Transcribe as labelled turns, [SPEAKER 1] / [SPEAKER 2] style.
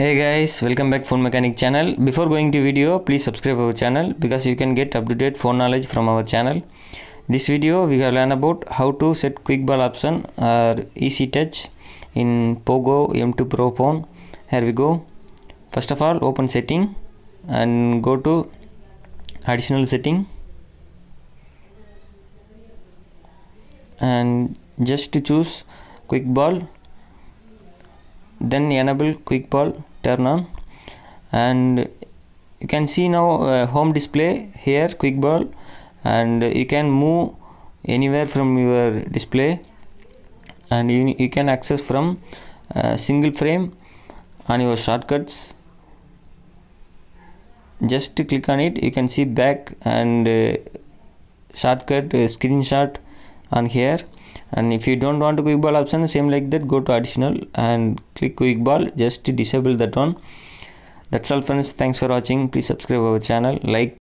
[SPEAKER 1] hey guys welcome back phone mechanic channel before going to video please subscribe our channel because you can get up to date phone knowledge from our channel this video we have learned about how to set quick ball option or easy touch in pogo m2 pro phone here we go first of all open setting and go to additional setting and just to choose quick ball then enable quick ball turn on and you can see now uh, home display here quick ball and you can move anywhere from your display and you, you can access from uh, single frame on your shortcuts just click on it you can see back and uh, shortcut uh, screenshot on here and if you don't want to quick ball option same like that go to additional and click quick ball just disable that one that's all friends thanks for watching please subscribe our channel like